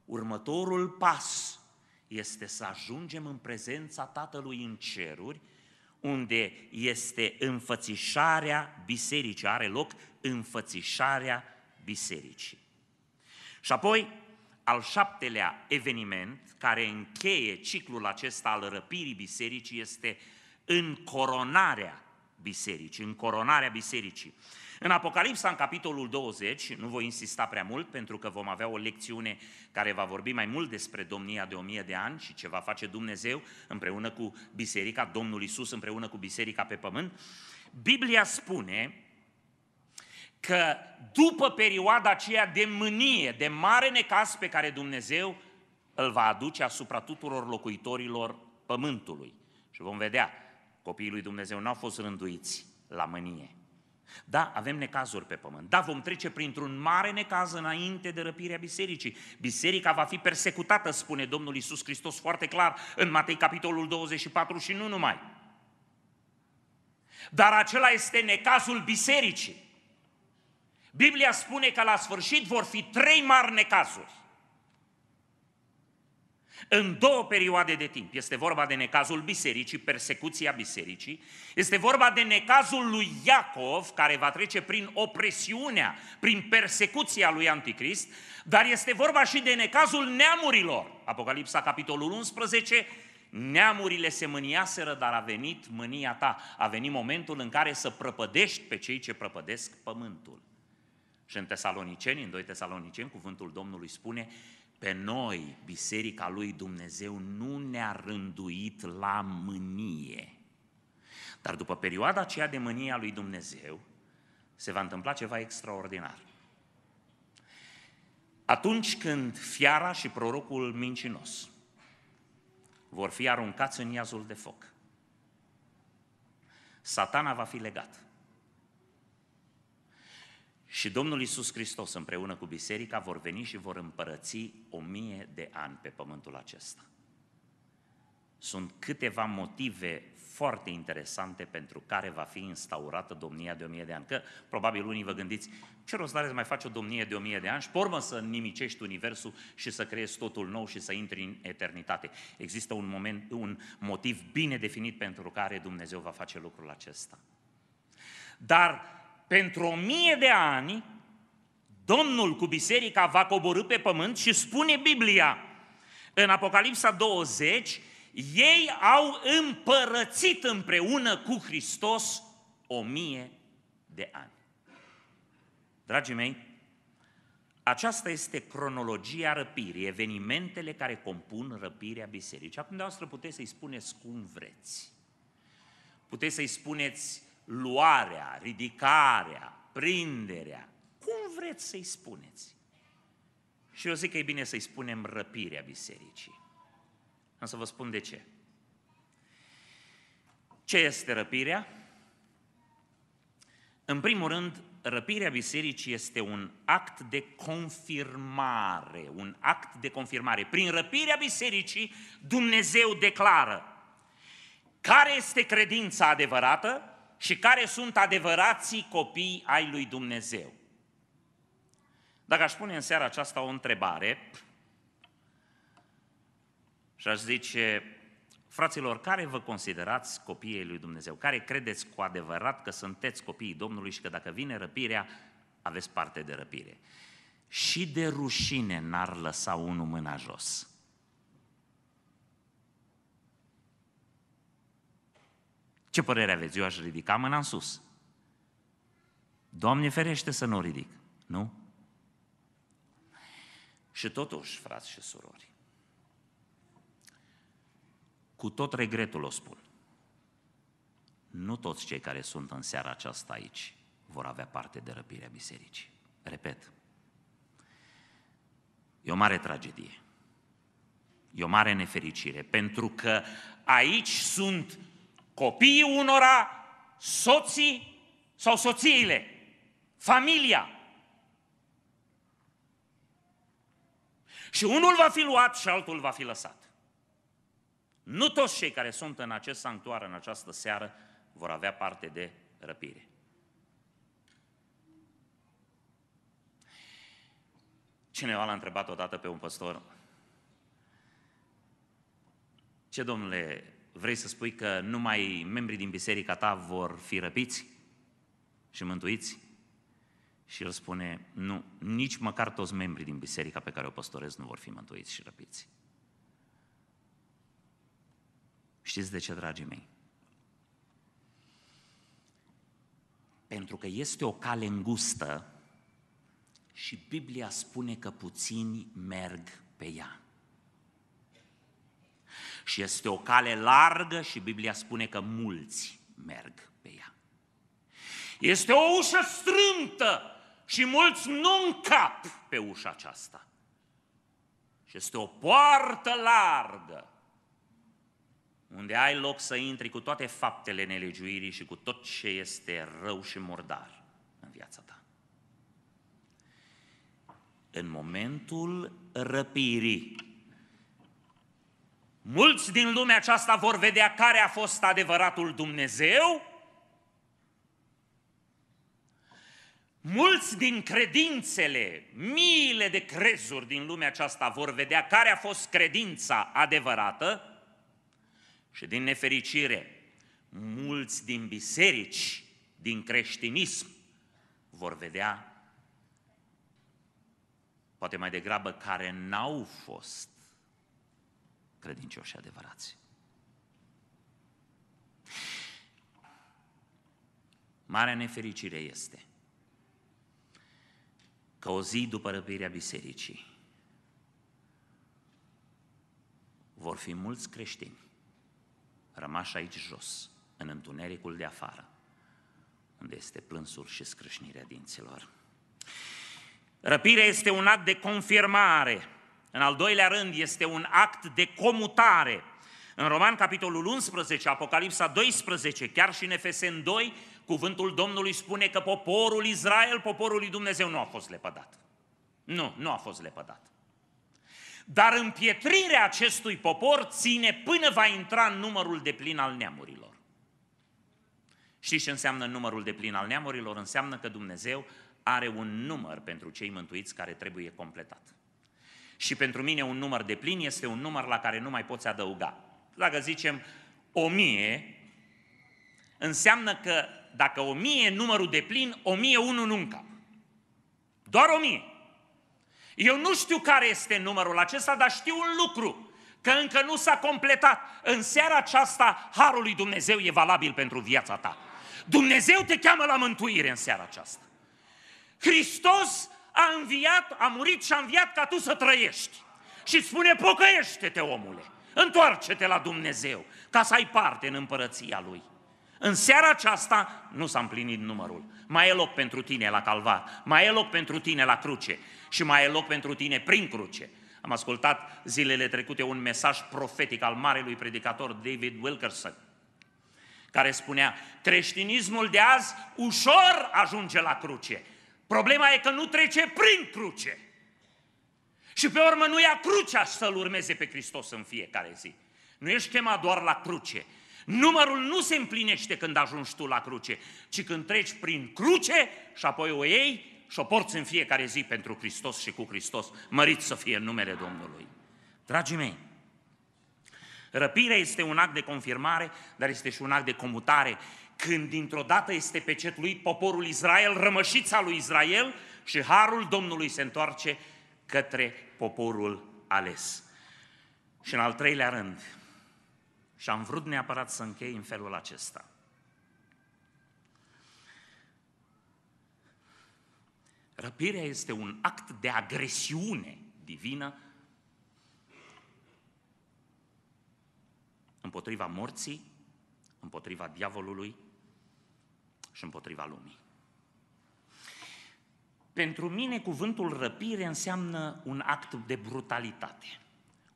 Următorul pas este să ajungem în prezența Tatălui în ceruri, unde este înfățișarea bisericii, are loc înfățișarea bisericii. Și apoi, al șaptelea eveniment care încheie ciclul acesta al răpirii bisericii este încoronarea bisericii, încoronarea bisericii. În Apocalipsa, în capitolul 20, nu voi insista prea mult pentru că vom avea o lecțiune care va vorbi mai mult despre domnia de o mie de ani și ce va face Dumnezeu împreună cu biserica, Domnul Isus împreună cu biserica pe pământ, Biblia spune că după perioada aceea de mânie, de mare necas pe care Dumnezeu îl va aduce asupra tuturor locuitorilor pământului. Și vom vedea, copiii lui Dumnezeu nu au fost rânduiți la mânie. Da, avem necazuri pe pământ. Da, vom trece printr-un mare necaz înainte de răpirea bisericii. Biserica va fi persecutată, spune Domnul Isus Hristos foarte clar în Matei capitolul 24 și nu numai. Dar acela este necazul bisericii. Biblia spune că la sfârșit vor fi trei mari necazuri în două perioade de timp. Este vorba de necazul bisericii, persecuția bisericii, este vorba de necazul lui Iacov, care va trece prin opresiunea, prin persecuția lui Anticrist, dar este vorba și de necazul neamurilor. Apocalipsa, capitolul 11, neamurile se mâniaseră, dar a venit mânia ta, a venit momentul în care să prăpădești pe cei ce prăpădesc pământul. Și în Tesaloniceni, în 2 Tesaloniceni, cuvântul Domnului spune, pe noi, Biserica lui Dumnezeu, nu ne-a rânduit la mânie. Dar după perioada aceea de mânie a lui Dumnezeu, se va întâmpla ceva extraordinar. Atunci când fiara și prorocul mincinos vor fi aruncați în iazul de foc, satana va fi legat. Și Domnul Iisus Hristos împreună cu biserica vor veni și vor împărăți o mie de ani pe pământul acesta. Sunt câteva motive foarte interesante pentru care va fi instaurată domnia de o mie de ani. Că probabil unii vă gândiți, ce rost are să mai faci o domnie de o mie de ani și pormă să nimicești universul și să creezi totul nou și să intri în eternitate. Există un, moment, un motiv bine definit pentru care Dumnezeu va face lucrul acesta. Dar pentru o mie de ani, Domnul cu biserica va coborâ pe pământ și spune Biblia în Apocalipsa 20, ei au împărățit împreună cu Hristos o mie de ani. Dragii mei, aceasta este cronologia răpirii, evenimentele care compun răpirea bisericii. Acum, de puteți să-i spuneți cum vreți. Puteți să-i spuneți luarea, ridicarea, prinderea, cum vreți să-i spuneți. Și eu zic că e bine să-i spunem răpirea bisericii. Am să vă spun de ce. Ce este răpirea? În primul rând, răpirea bisericii este un act de confirmare, un act de confirmare. Prin răpirea bisericii, Dumnezeu declară care este credința adevărată, și care sunt adevărații copii ai lui Dumnezeu. Dacă aș pune în seara aceasta o întrebare și aș zice, fraților, care vă considerați copiii lui Dumnezeu? Care credeți cu adevărat că sunteți copiii Domnului și că dacă vine răpirea, aveți parte de răpire? Și de rușine n-ar lăsa unul mâna jos. Ce părere aveți? Eu aș ridica mâna în sus. Doamne ferește să nu ridic, nu? Și totuși, frați și surori, cu tot regretul o spun, nu toți cei care sunt în seara aceasta aici vor avea parte de răpirea bisericii. Repet, e o mare tragedie, e o mare nefericire, pentru că aici sunt copiii unora, soții sau soțiile, familia. Și unul va fi luat și altul va fi lăsat. Nu toți cei care sunt în acest sanctuar în această seară vor avea parte de răpire. Cineva l-a întrebat odată pe un păstor, ce domnule, Vrei să spui că numai membrii din biserica ta vor fi răpiți și mântuiți? Și el spune, nu, nici măcar toți membrii din biserica pe care o păstorez nu vor fi mântuiți și răpiți. Știți de ce, dragii mei? Pentru că este o cale îngustă și Biblia spune că puțini merg pe ea. Și este o cale largă și Biblia spune că mulți merg pe ea. Este o ușă strâmtă și mulți nu încap pe ușa aceasta. Și este o poartă largă unde ai loc să intri cu toate faptele nelegiuirii și cu tot ce este rău și murdar în viața ta. În momentul răpirii, Mulți din lumea aceasta vor vedea care a fost adevăratul Dumnezeu. Mulți din credințele, miile de crezuri din lumea aceasta vor vedea care a fost credința adevărată și din nefericire, mulți din biserici, din creștinism, vor vedea poate mai degrabă care n-au fost credincioși adevărați. Marea nefericire este că o zi după răpirea bisericii vor fi mulți creștini rămași aici jos, în întunericul de afară, unde este plânsul și scrâșnirea dinților. Răpirea este un act de confirmare în al doilea rând, este un act de comutare. În Roman, capitolul 11, Apocalipsa 12, chiar și în Efesen 2, cuvântul Domnului spune că poporul Israel, poporul lui Dumnezeu, nu a fost lepădat. Nu, nu a fost lepădat. Dar împietrirea acestui popor ține până va intra în numărul de plin al neamurilor. Și ce înseamnă numărul de plin al neamurilor? Înseamnă că Dumnezeu are un număr pentru cei mântuiți care trebuie completat. Și pentru mine un număr de plin este un număr la care nu mai poți adăuga. Dacă zicem o mie, înseamnă că dacă o mie numărul de plin, o mie unu nu încap. Doar o mie. Eu nu știu care este numărul acesta, dar știu un lucru, că încă nu s-a completat. În seara aceasta, Harul lui Dumnezeu e valabil pentru viața ta. Dumnezeu te cheamă la mântuire în seara aceasta. Hristos a înviat, a murit și a înviat ca tu să trăiești. Și spune, pocăiește-te, omule, întoarce-te la Dumnezeu, ca să ai parte în împărăția Lui. În seara aceasta nu s-a împlinit numărul. Mai e loc pentru tine la calvar, mai e loc pentru tine la cruce și mai e loc pentru tine prin cruce. Am ascultat zilele trecute un mesaj profetic al marelui predicator David Wilkerson, care spunea, creștinismul de azi ușor ajunge la cruce, Problema e că nu trece prin cruce. Și pe urmă nu ia crucea să-L urmeze pe Hristos în fiecare zi. Nu ești chemat doar la cruce. Numărul nu se împlinește când ajungi tu la cruce, ci când treci prin cruce și apoi o iei și o porți în fiecare zi pentru Hristos și cu Hristos. Mărit să fie în numele Domnului. Dragii mei, răpirea este un act de confirmare, dar este și un act de comutare când dintr-o dată este pecetluit poporul Israel, rămășița lui Israel și harul Domnului se întoarce către poporul ales. Și în al treilea rând, și am vrut neapărat să închei în felul acesta. Răpirea este un act de agresiune divină împotriva morții, împotriva diavolului și împotriva lumii. Pentru mine, cuvântul răpire înseamnă un act de brutalitate,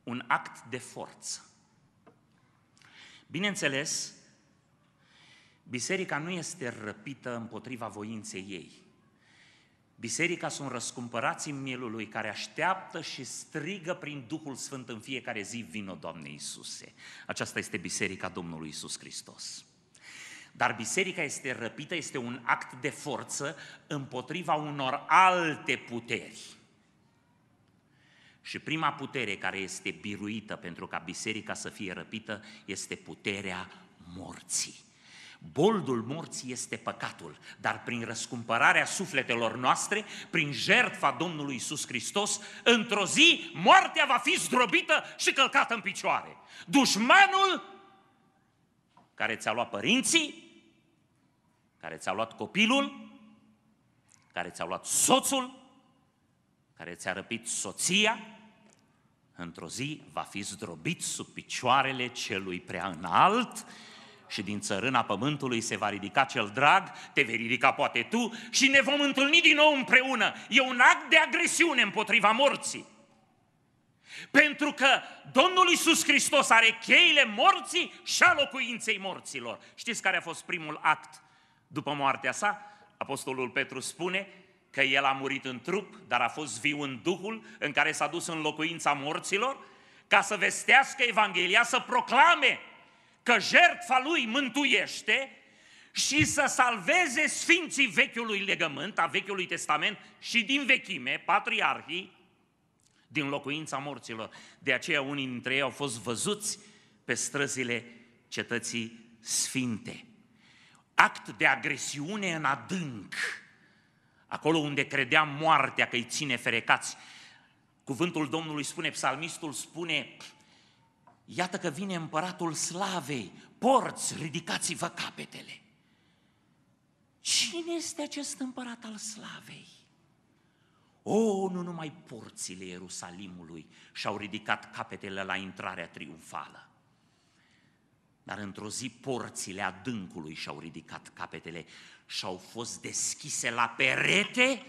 un act de forță. Bineînțeles, biserica nu este răpită împotriva voinței ei. Biserica sunt în mielul lui care așteaptă și strigă prin Duhul Sfânt în fiecare zi, vino Doamne Iisuse. Aceasta este biserica Domnului Iisus Hristos. Dar biserica este răpită, este un act de forță împotriva unor alte puteri. Și prima putere care este biruită pentru ca biserica să fie răpită este puterea morții. Boldul morții este păcatul, dar prin răscumpărarea sufletelor noastre, prin jertfa Domnului Isus Hristos, într-o zi moartea va fi zdrobită și călcată în picioare. Dușmanul care ți-a luat părinții, care ți-a luat copilul, care ți-a luat soțul, care ți-a răpit soția, într-o zi va fi zdrobit sub picioarele celui prea înalt și din țărâna pământului se va ridica cel drag, te vei ridica poate tu și ne vom întâlni din nou împreună. E un act de agresiune împotriva morții. Pentru că Domnul Iisus Hristos are cheile morții și a locuinței morților. Știți care a fost primul act după moartea sa, Apostolul Petru spune că el a murit în trup, dar a fost viu în Duhul, în care s-a dus în locuința morților, ca să vestească Evanghelia, să proclame că jertfa lui mântuiește și să salveze sfinții vechiului legământ, a vechiului testament și din vechime, patriarhii, din locuința morților. De aceea unii dintre ei au fost văzuți pe străzile cetății sfinte act de agresiune în adânc, acolo unde credeam moartea că îi ține ferecați. Cuvântul Domnului spune, psalmistul spune, iată că vine împăratul slavei, porți, ridicați-vă capetele. Cine este acest împărat al slavei? O, oh, nu numai porțile Ierusalimului și-au ridicat capetele la intrarea triumfală dar într-o zi porțile adâncului și-au ridicat capetele și au fost deschise la perete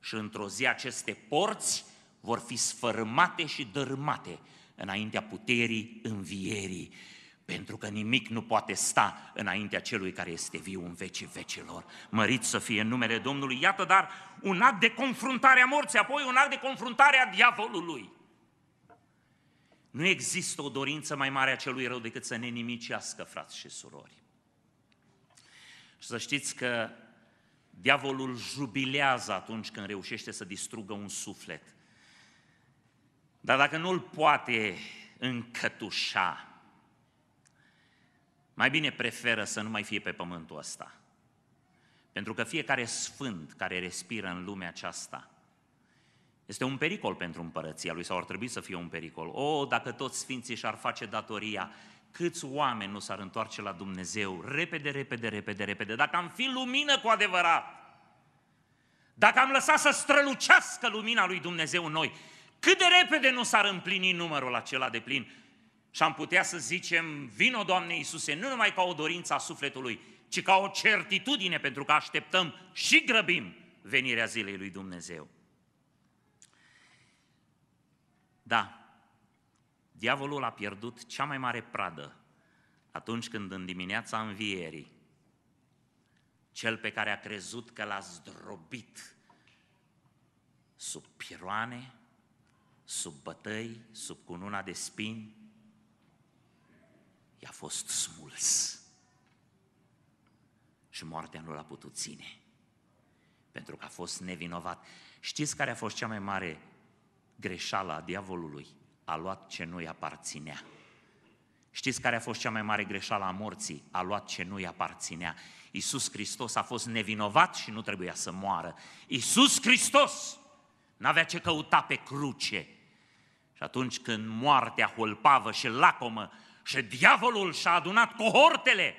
și într-o zi aceste porți vor fi sfărâmate și dărâmate înaintea puterii învierii, pentru că nimic nu poate sta înaintea celui care este viu în vecii vecilor. Mărit să fie în numele Domnului. Iată, dar un act de confruntare a morții, apoi un act de confruntare a diavolului. Nu există o dorință mai mare a celui rău decât să ne nimicească, frați și surori. Și să știți că diavolul jubilează atunci când reușește să distrugă un suflet. Dar dacă nu-l poate încătușa, mai bine preferă să nu mai fie pe pământul ăsta. Pentru că fiecare sfânt care respiră în lumea aceasta este un pericol pentru împărăția lui, sau ar trebui să fie un pericol. O, dacă toți sfinții și-ar face datoria, câți oameni nu s-ar întoarce la Dumnezeu repede, repede, repede, repede. Dacă am fi lumină cu adevărat, dacă am lăsat să strălucească lumina lui Dumnezeu în noi, cât de repede nu s-ar împlini numărul acela de plin și am putea să zicem, vino Doamne Iisuse, nu numai ca o dorință a sufletului, ci ca o certitudine, pentru că așteptăm și grăbim venirea zilei lui Dumnezeu. Da, diavolul a pierdut cea mai mare pradă atunci când în dimineața învierii, cel pe care a crezut că l-a zdrobit sub piroane, sub bătăi, sub cununa de spini, i-a fost smuls. Și moartea nu l-a putut ține, pentru că a fost nevinovat. Știți care a fost cea mai mare greșeala a diavolului a luat ce nu-i aparținea. Știți care a fost cea mai mare greșeală a morții? A luat ce nu-i aparținea. Iisus Hristos a fost nevinovat și nu trebuia să moară. Iisus Hristos n-avea ce căuta pe cruce. Și atunci când moartea holpavă și lacomă și diavolul și-a adunat cohortele,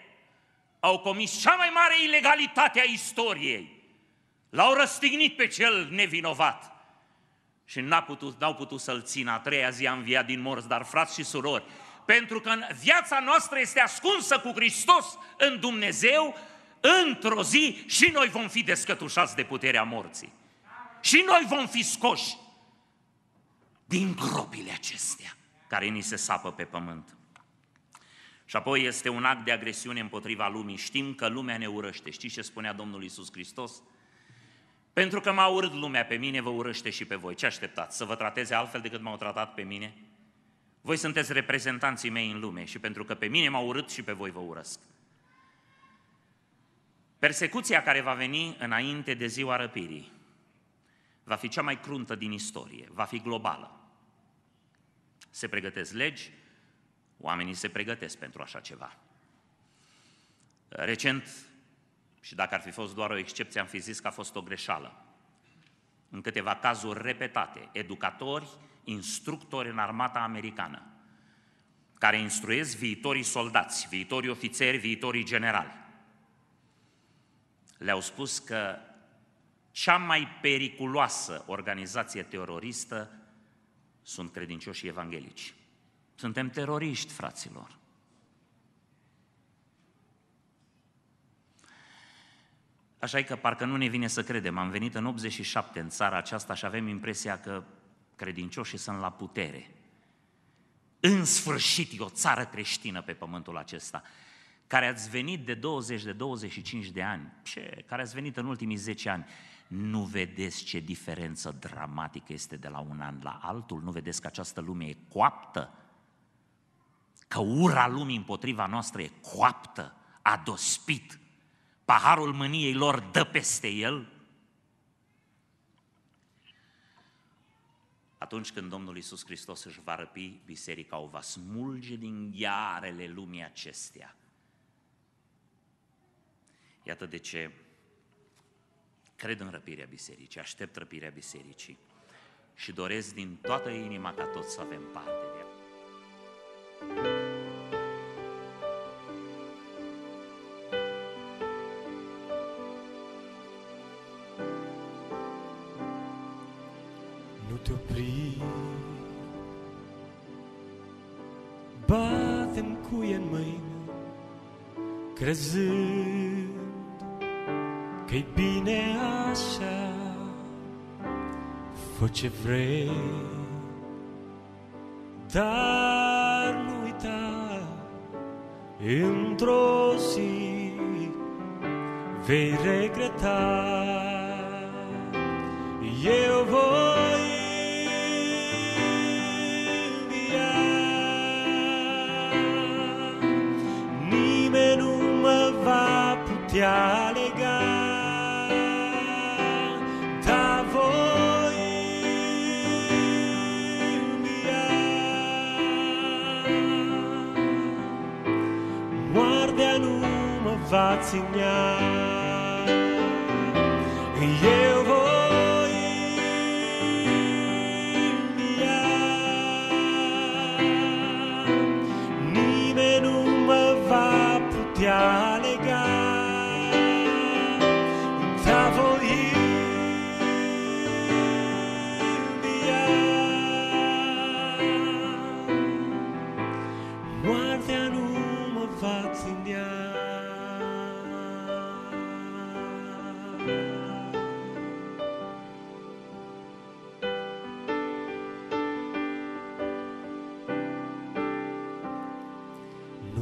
au comis cea mai mare ilegalitate a istoriei. L-au răstignit pe cel nevinovat și n-au putut, n-au putut să-l țină, a treia zi a înviat din morți, dar frați și surori, pentru că viața noastră este ascunsă cu Hristos în Dumnezeu, într-o zi și noi vom fi descătușați de puterea morții. Și noi vom fi scoși din gropile acestea care ni se sapă pe pământ. Și apoi este un act de agresiune împotriva lumii. Știm că lumea ne urăște. Știți ce spunea Domnul Isus Hristos? Pentru că m-a urât lumea pe mine, vă urăște și pe voi. Ce așteptați? Să vă trateze altfel decât m-au tratat pe mine? Voi sunteți reprezentanții mei în lume și pentru că pe mine m-au urât și pe voi vă urăsc. Persecuția care va veni înainte de ziua răpirii va fi cea mai cruntă din istorie, va fi globală. Se pregătesc legi, oamenii se pregătesc pentru așa ceva. Recent, și dacă ar fi fost doar o excepție, am fi zis că a fost o greșeală. În câteva cazuri repetate, educatori, instructori în armata americană, care instruiesc viitorii soldați, viitorii ofițeri, viitorii generali. Le-au spus că cea mai periculoasă organizație teroristă sunt credincioșii evanghelici. Suntem teroriști, fraților. Așa că parcă nu ne vine să credem. Am venit în 87 în țara aceasta și avem impresia că credincioșii sunt la putere. În sfârșit e o țară creștină pe pământul acesta, care ați venit de 20, de 25 de ani, ce, care ați venit în ultimii 10 ani, nu vedeți ce diferență dramatică este de la un an la altul? Nu vedeți că această lume e coaptă? Că ura lumii împotriva noastră e coaptă, adospit? paharul mâniei lor dă peste el, atunci când Domnul Iisus Hristos își va răpi biserica, o va smulge din ghearele lumii acestea. Iată de ce cred în răpirea bisericii, aștept răpirea bisericii și doresc din toată inima ca toți să avem parte de ea.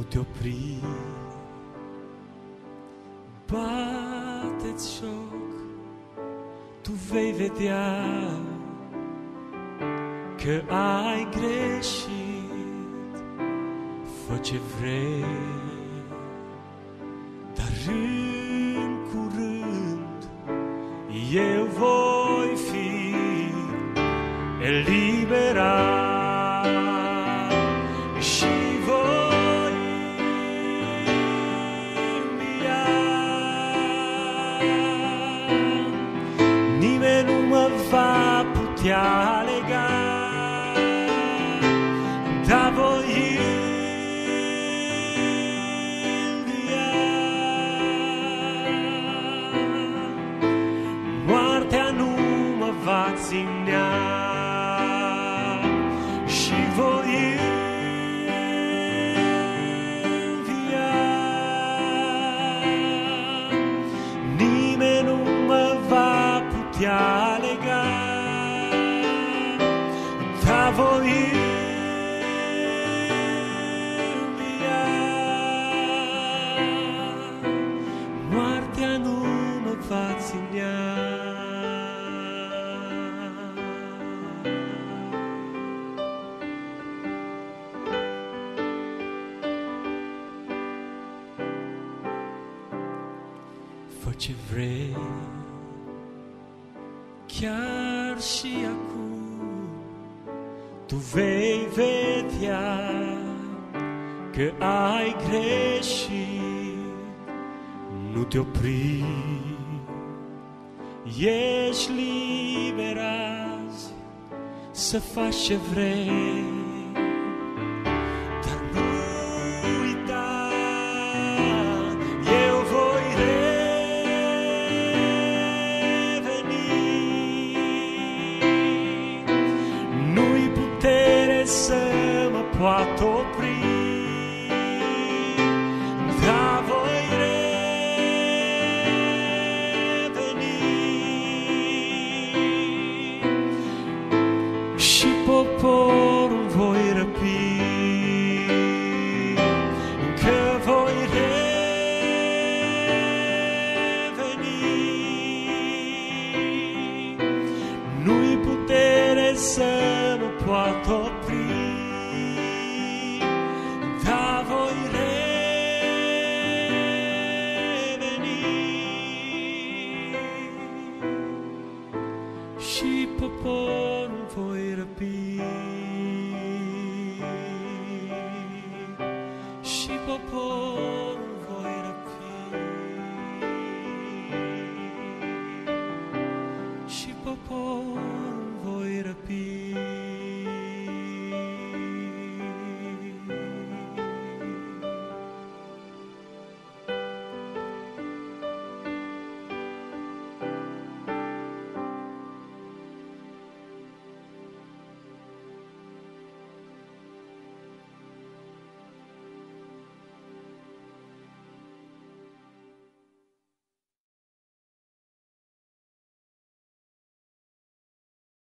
te opri. Bate-ți joc, tu vei vedea că ai greșit. Fă ce vrei. nu te opri. Ești liber azi să faci ce vrei.